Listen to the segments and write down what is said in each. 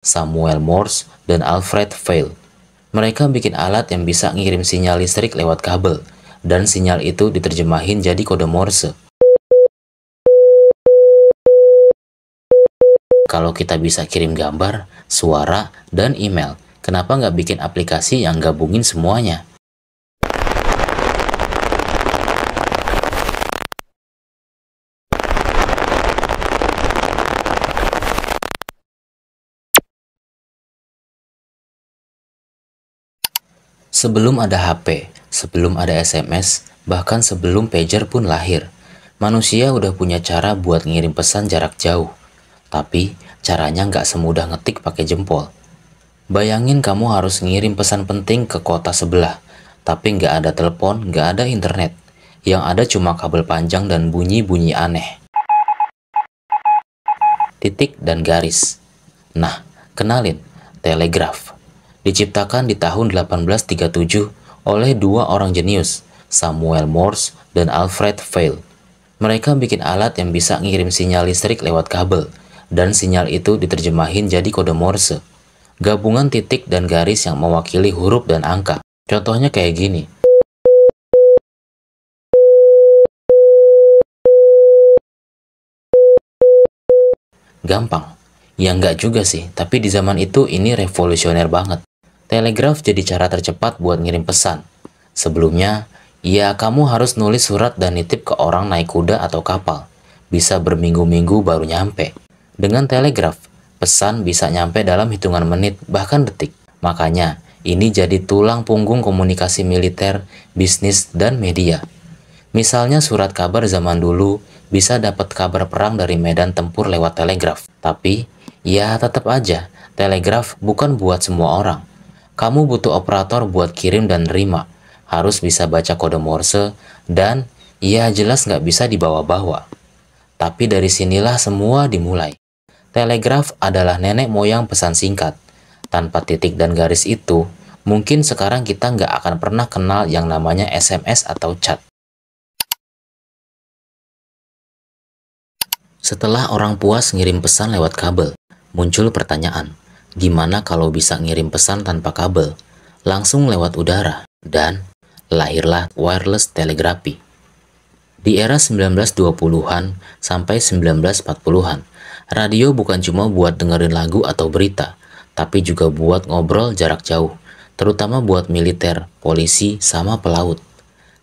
Samuel Morse, dan Alfred Vail. Mereka bikin alat yang bisa ngirim sinyal listrik lewat kabel, dan sinyal itu diterjemahin jadi kode Morse. Kalau kita bisa kirim gambar, suara, dan email, kenapa nggak bikin aplikasi yang gabungin semuanya? Sebelum ada HP, sebelum ada SMS, bahkan sebelum pager pun lahir, manusia udah punya cara buat ngirim pesan jarak jauh. Tapi caranya nggak semudah ngetik pakai jempol. Bayangin kamu harus ngirim pesan penting ke kota sebelah, tapi nggak ada telepon, nggak ada internet. Yang ada cuma kabel panjang dan bunyi-bunyi aneh. Titik dan garis. Nah, kenalin, telegraf diciptakan di tahun 1837 oleh dua orang jenius, Samuel Morse dan Alfred Vail. Mereka bikin alat yang bisa ngirim sinyal listrik lewat kabel, dan sinyal itu diterjemahin jadi kode Morse. Gabungan titik dan garis yang mewakili huruf dan angka. Contohnya kayak gini. Gampang. Ya nggak juga sih, tapi di zaman itu ini revolusioner banget. Telegraf jadi cara tercepat buat ngirim pesan. Sebelumnya, ya kamu harus nulis surat dan nitip ke orang naik kuda atau kapal. Bisa berminggu-minggu baru nyampe. Dengan telegraf, pesan bisa nyampe dalam hitungan menit, bahkan detik. Makanya, ini jadi tulang punggung komunikasi militer, bisnis, dan media. Misalnya surat kabar zaman dulu bisa dapat kabar perang dari medan tempur lewat telegraf. Tapi, ya tetap aja, telegraf bukan buat semua orang. Kamu butuh operator buat kirim dan terima, harus bisa baca kode Morse, dan ya jelas nggak bisa dibawa-bawa. Tapi dari sinilah semua dimulai. Telegraf adalah nenek moyang pesan singkat. Tanpa titik dan garis itu, mungkin sekarang kita nggak akan pernah kenal yang namanya SMS atau chat. Setelah orang puas ngirim pesan lewat kabel, muncul pertanyaan, Gimana kalau bisa ngirim pesan tanpa kabel, langsung lewat udara, dan lahirlah wireless telegrafi. Di era 1920-an sampai 1940-an, radio bukan cuma buat dengerin lagu atau berita, tapi juga buat ngobrol jarak jauh, terutama buat militer, polisi, sama pelaut.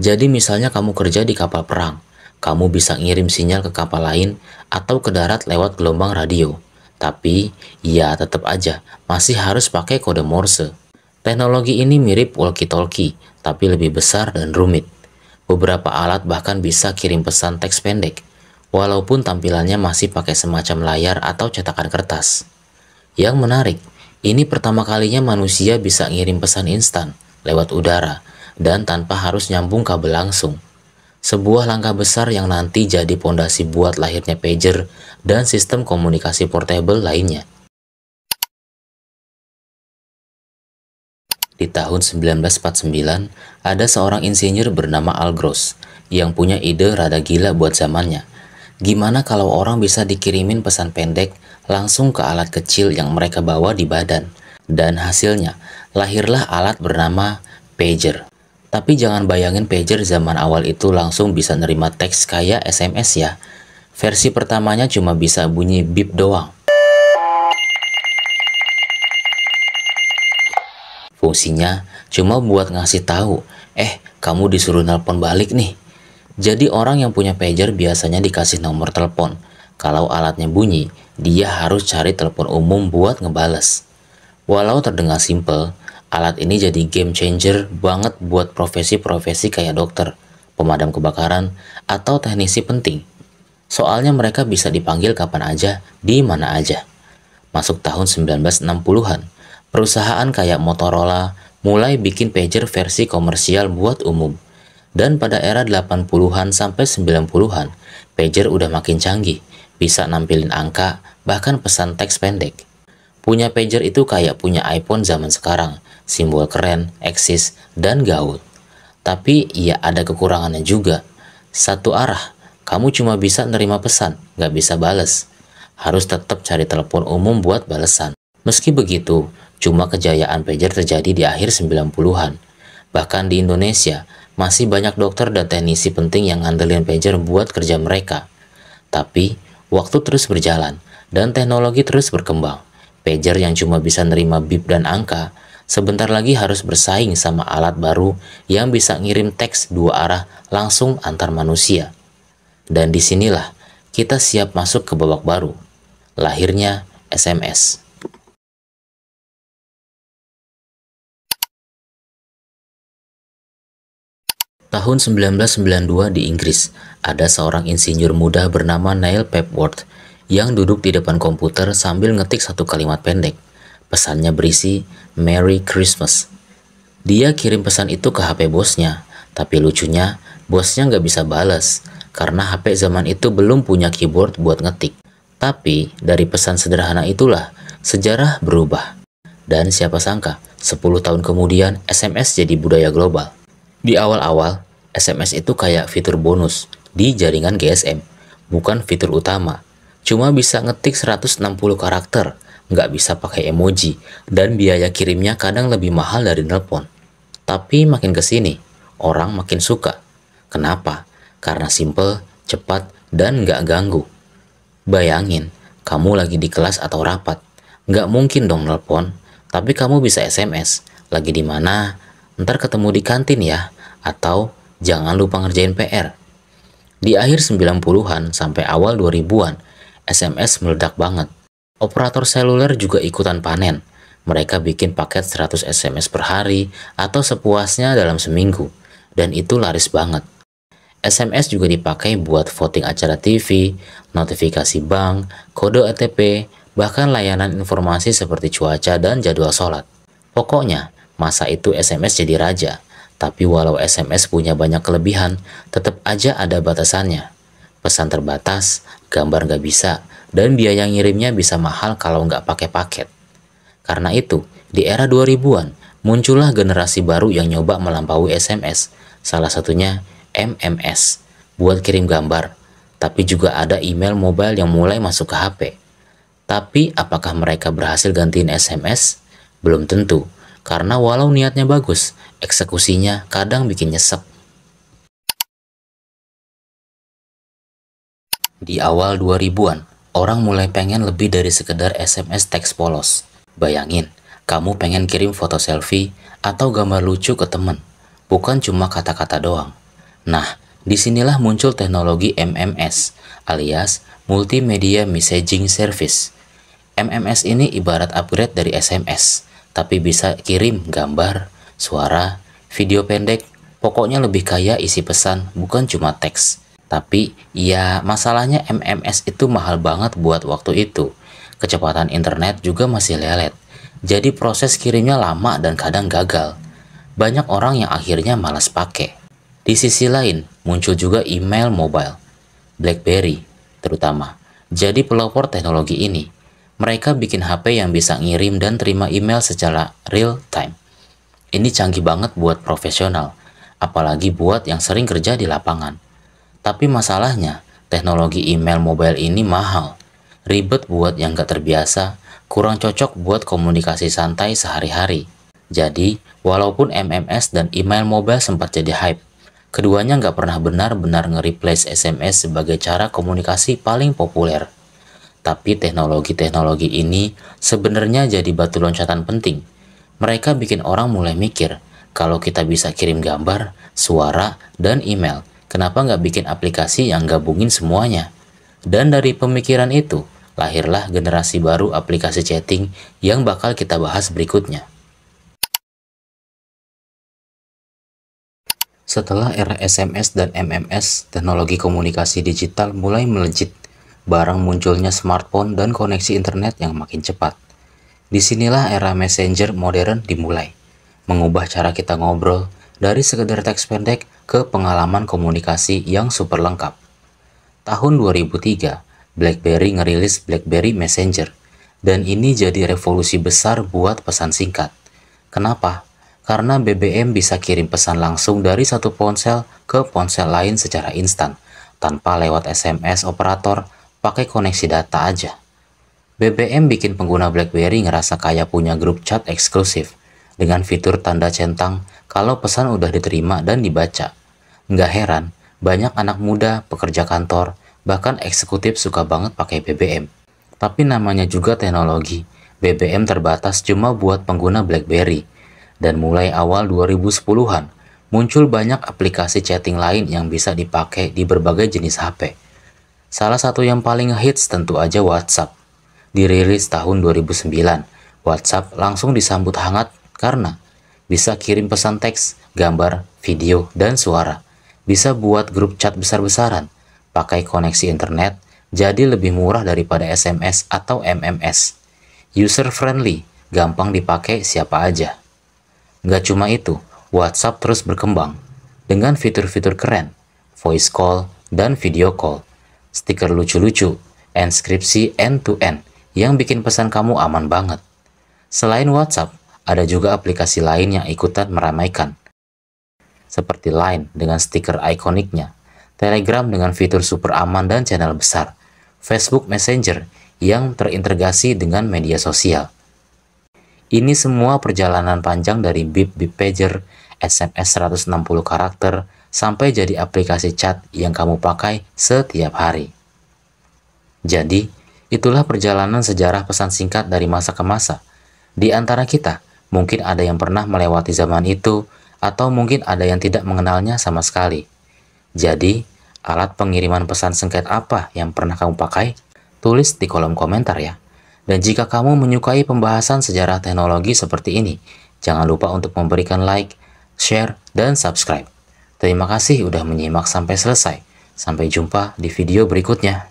Jadi misalnya kamu kerja di kapal perang, kamu bisa ngirim sinyal ke kapal lain atau ke darat lewat gelombang radio tapi ya tetap aja masih harus pakai kode Morse. Teknologi ini mirip walkie-talkie, tapi lebih besar dan rumit. Beberapa alat bahkan bisa kirim pesan teks pendek, walaupun tampilannya masih pakai semacam layar atau cetakan kertas. Yang menarik, ini pertama kalinya manusia bisa ngirim pesan instan lewat udara dan tanpa harus nyambung kabel langsung sebuah langkah besar yang nanti jadi pondasi buat lahirnya pager dan sistem komunikasi portable lainnya. Di tahun 1949, ada seorang insinyur bernama Al Gross yang punya ide rada gila buat zamannya. Gimana kalau orang bisa dikirimin pesan pendek langsung ke alat kecil yang mereka bawa di badan? Dan hasilnya, lahirlah alat bernama pager. Tapi jangan bayangin pager zaman awal itu langsung bisa nerima teks kayak SMS ya. Versi pertamanya cuma bisa bunyi bip doang. Fungsinya cuma buat ngasih tahu, eh kamu disuruh nelpon balik nih. Jadi orang yang punya pager biasanya dikasih nomor telepon. Kalau alatnya bunyi, dia harus cari telepon umum buat ngebales. Walau terdengar simple, Alat ini jadi game changer banget buat profesi-profesi kayak dokter, pemadam kebakaran, atau teknisi penting. Soalnya mereka bisa dipanggil kapan aja, di mana aja. Masuk tahun 1960-an, perusahaan kayak Motorola mulai bikin pager versi komersial buat umum. Dan pada era 80-an sampai 90-an, pager udah makin canggih, bisa nampilin angka, bahkan pesan teks pendek. Punya pager itu kayak punya iPhone zaman sekarang, simbol keren, eksis, dan gaul. Tapi ya ada kekurangannya juga. Satu arah, kamu cuma bisa nerima pesan, nggak bisa bales. Harus tetap cari telepon umum buat balesan. Meski begitu, cuma kejayaan pager terjadi di akhir 90-an. Bahkan di Indonesia, masih banyak dokter dan teknisi penting yang ngandelin pager buat kerja mereka. Tapi, waktu terus berjalan, dan teknologi terus berkembang. Pager yang cuma bisa nerima bip dan angka, sebentar lagi harus bersaing sama alat baru yang bisa ngirim teks dua arah langsung antar manusia. Dan disinilah kita siap masuk ke babak baru, lahirnya SMS. Tahun 1992 di Inggris, ada seorang insinyur muda bernama Neil Pepworth yang duduk di depan komputer sambil ngetik satu kalimat pendek – Pesannya berisi Merry Christmas. Dia kirim pesan itu ke HP bosnya, tapi lucunya bosnya nggak bisa balas karena HP zaman itu belum punya keyboard buat ngetik. Tapi dari pesan sederhana itulah sejarah berubah. Dan siapa sangka, 10 tahun kemudian SMS jadi budaya global. Di awal-awal, SMS itu kayak fitur bonus di jaringan GSM, bukan fitur utama. Cuma bisa ngetik 160 karakter nggak bisa pakai emoji, dan biaya kirimnya kadang lebih mahal dari nelpon. Tapi makin kesini, orang makin suka. Kenapa? Karena simple, cepat, dan nggak ganggu. Bayangin, kamu lagi di kelas atau rapat. Nggak mungkin dong nelpon, tapi kamu bisa SMS. Lagi di mana? Ntar ketemu di kantin ya, atau jangan lupa ngerjain PR. Di akhir 90-an sampai awal 2000-an, SMS meledak banget Operator seluler juga ikutan panen. Mereka bikin paket 100 SMS per hari atau sepuasnya dalam seminggu. Dan itu laris banget. SMS juga dipakai buat voting acara TV, notifikasi bank, kode OTP, e bahkan layanan informasi seperti cuaca dan jadwal sholat. Pokoknya, masa itu SMS jadi raja. Tapi walau SMS punya banyak kelebihan, tetap aja ada batasannya. Pesan terbatas, gambar nggak bisa, dan biaya ngirimnya bisa mahal kalau nggak pakai paket. Karena itu, di era 2000-an, muncullah generasi baru yang nyoba melampaui SMS, salah satunya MMS, buat kirim gambar, tapi juga ada email mobile yang mulai masuk ke HP. Tapi apakah mereka berhasil gantiin SMS? Belum tentu, karena walau niatnya bagus, eksekusinya kadang bikin nyesek. Di awal 2000-an, Orang mulai pengen lebih dari sekedar SMS teks polos. Bayangin, kamu pengen kirim foto selfie atau gambar lucu ke temen, bukan cuma kata-kata doang. Nah, disinilah muncul teknologi MMS alias Multimedia Messaging Service. MMS ini ibarat upgrade dari SMS, tapi bisa kirim gambar, suara, video pendek, pokoknya lebih kaya isi pesan bukan cuma teks. Tapi ya masalahnya MMS itu mahal banget buat waktu itu. Kecepatan internet juga masih lelet. Jadi proses kirimnya lama dan kadang gagal. Banyak orang yang akhirnya malas pakai. Di sisi lain, muncul juga email mobile. BlackBerry terutama. Jadi pelopor teknologi ini. Mereka bikin HP yang bisa ngirim dan terima email secara real time. Ini canggih banget buat profesional, apalagi buat yang sering kerja di lapangan. Tapi masalahnya, teknologi email mobile ini mahal. Ribet buat yang gak terbiasa, kurang cocok buat komunikasi santai sehari-hari. Jadi, walaupun MMS dan email mobile sempat jadi hype, keduanya nggak pernah benar-benar nge-replace SMS sebagai cara komunikasi paling populer. Tapi teknologi-teknologi ini sebenarnya jadi batu loncatan penting. Mereka bikin orang mulai mikir, kalau kita bisa kirim gambar, suara, dan email, kenapa nggak bikin aplikasi yang gabungin semuanya? Dan dari pemikiran itu, lahirlah generasi baru aplikasi chatting yang bakal kita bahas berikutnya. Setelah era SMS dan MMS, teknologi komunikasi digital mulai melejit, barang munculnya smartphone dan koneksi internet yang makin cepat. Disinilah era messenger modern dimulai, mengubah cara kita ngobrol dari sekedar teks pendek ke pengalaman komunikasi yang super lengkap. Tahun 2003, BlackBerry ngerilis BlackBerry Messenger, dan ini jadi revolusi besar buat pesan singkat. Kenapa? Karena BBM bisa kirim pesan langsung dari satu ponsel ke ponsel lain secara instan, tanpa lewat SMS operator, pakai koneksi data aja. BBM bikin pengguna BlackBerry ngerasa kayak punya grup chat eksklusif, dengan fitur tanda centang kalau pesan udah diterima dan dibaca. Nggak heran, banyak anak muda, pekerja kantor, bahkan eksekutif suka banget pakai BBM. Tapi namanya juga teknologi, BBM terbatas cuma buat pengguna BlackBerry. Dan mulai awal 2010-an, muncul banyak aplikasi chatting lain yang bisa dipakai di berbagai jenis HP. Salah satu yang paling hits tentu aja WhatsApp. Dirilis tahun 2009, WhatsApp langsung disambut hangat karena bisa kirim pesan teks, gambar, video, dan suara – bisa buat grup chat besar-besaran, pakai koneksi internet, jadi lebih murah daripada SMS atau MMS. User-friendly, gampang dipakai siapa aja. Nggak cuma itu, WhatsApp terus berkembang dengan fitur-fitur keren, voice call, dan video call, stiker lucu-lucu, enskripsi end-to-end yang bikin pesan kamu aman banget. Selain WhatsApp, ada juga aplikasi lain yang ikutan meramaikan, seperti Line dengan stiker ikoniknya, Telegram dengan fitur super aman dan channel besar, Facebook Messenger yang terintegrasi dengan media sosial. Ini semua perjalanan panjang dari bip-bip pager, SMS 160 karakter, sampai jadi aplikasi chat yang kamu pakai setiap hari. Jadi, itulah perjalanan sejarah pesan singkat dari masa ke masa. Di antara kita, mungkin ada yang pernah melewati zaman itu, atau mungkin ada yang tidak mengenalnya sama sekali. Jadi, alat pengiriman pesan sengket apa yang pernah kamu pakai? Tulis di kolom komentar ya. Dan jika kamu menyukai pembahasan sejarah teknologi seperti ini, jangan lupa untuk memberikan like, share, dan subscribe. Terima kasih sudah menyimak sampai selesai. Sampai jumpa di video berikutnya.